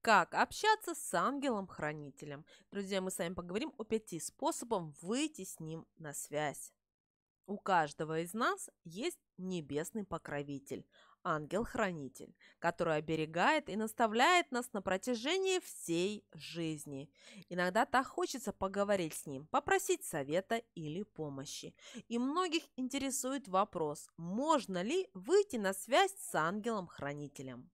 Как общаться с ангелом-хранителем? Друзья, мы с вами поговорим о пяти способах выйти с ним на связь. У каждого из нас есть небесный покровитель, ангел-хранитель, который оберегает и наставляет нас на протяжении всей жизни. Иногда так хочется поговорить с ним, попросить совета или помощи. И многих интересует вопрос, можно ли выйти на связь с ангелом-хранителем.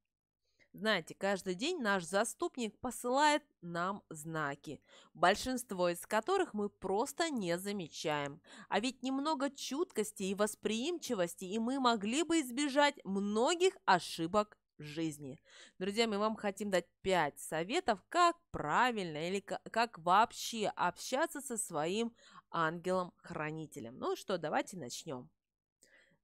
Знаете, каждый день наш заступник посылает нам знаки, большинство из которых мы просто не замечаем. А ведь немного чуткости и восприимчивости, и мы могли бы избежать многих ошибок жизни. Друзья, мы вам хотим дать 5 советов, как правильно или как вообще общаться со своим ангелом-хранителем. Ну что, давайте начнем.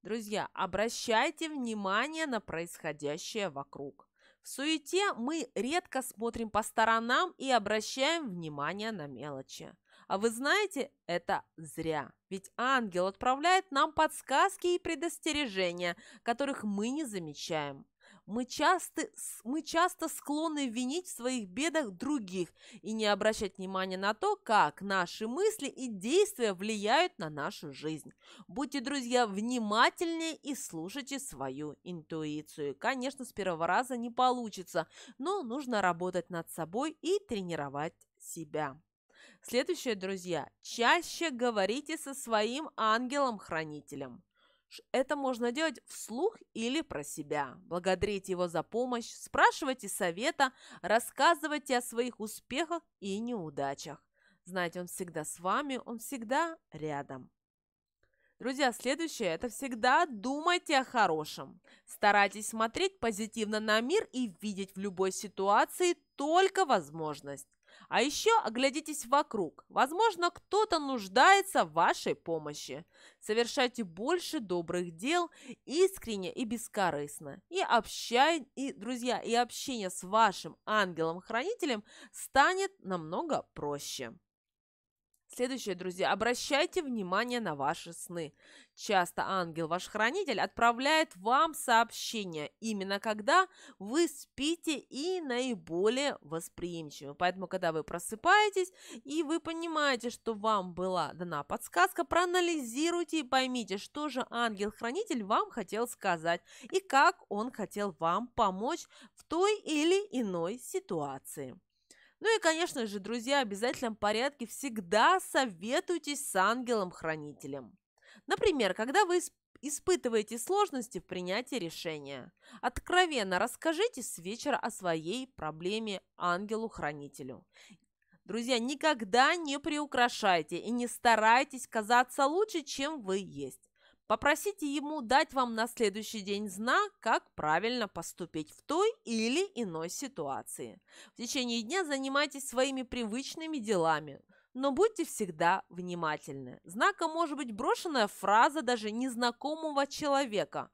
Друзья, обращайте внимание на происходящее вокруг. В суете мы редко смотрим по сторонам и обращаем внимание на мелочи. А вы знаете, это зря. Ведь ангел отправляет нам подсказки и предостережения, которых мы не замечаем. Мы часто, мы часто склонны винить в своих бедах других и не обращать внимания на то, как наши мысли и действия влияют на нашу жизнь. Будьте, друзья, внимательнее и слушайте свою интуицию. Конечно, с первого раза не получится, но нужно работать над собой и тренировать себя. Следующее, друзья, чаще говорите со своим ангелом-хранителем. Это можно делать вслух или про себя. Благодарите его за помощь, спрашивайте совета, рассказывайте о своих успехах и неудачах. Знаете, он всегда с вами, он всегда рядом. Друзья, следующее – это всегда думайте о хорошем. Старайтесь смотреть позитивно на мир и видеть в любой ситуации только возможность. А еще оглядитесь вокруг. Возможно, кто-то нуждается в вашей помощи. Совершайте больше добрых дел искренне и бескорыстно. И общай, и, друзья, и общение с вашим ангелом-хранителем станет намного проще. Следующее, друзья, обращайте внимание на ваши сны. Часто ангел, ваш хранитель, отправляет вам сообщение именно когда вы спите и наиболее восприимчивы. Поэтому, когда вы просыпаетесь и вы понимаете, что вам была дана подсказка, проанализируйте и поймите, что же ангел-хранитель вам хотел сказать и как он хотел вам помочь в той или иной ситуации. Ну и, конечно же, друзья, в обязательном порядке всегда советуйтесь с ангелом-хранителем. Например, когда вы испытываете сложности в принятии решения, откровенно расскажите с вечера о своей проблеме ангелу-хранителю. Друзья, никогда не приукрашайте и не старайтесь казаться лучше, чем вы есть. Попросите ему дать вам на следующий день знак, как правильно поступить в той или иной ситуации. В течение дня занимайтесь своими привычными делами, но будьте всегда внимательны. Знаком может быть брошенная фраза даже незнакомого человека,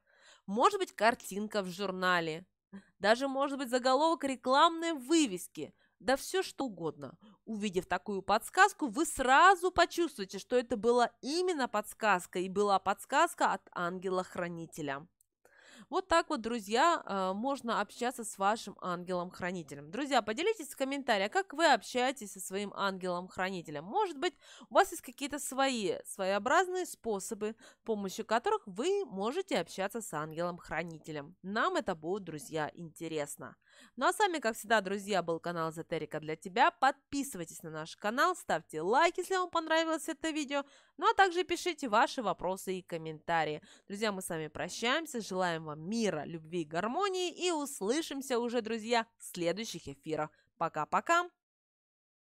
может быть картинка в журнале, даже может быть заголовок рекламной вывески – да все что угодно. Увидев такую подсказку, вы сразу почувствуете, что это была именно подсказка и была подсказка от ангела-хранителя. Вот так вот, друзья, а, можно общаться с вашим ангелом-хранителем. Друзья, поделитесь в комментариях, как вы общаетесь со своим ангелом-хранителем. Может быть, у вас есть какие-то свои, своеобразные способы, с помощью которых вы можете общаться с ангелом-хранителем. Нам это будет, друзья, интересно. Ну а с вами, как всегда, друзья, был канал Эзотерика для тебя. Подписывайтесь на наш канал, ставьте лайк, если вам понравилось это видео. Ну а также пишите ваши вопросы и комментарии. Друзья, мы с вами прощаемся, желаем вам мира, любви, гармонии и услышимся уже, друзья, в следующих эфирах. Пока-пока!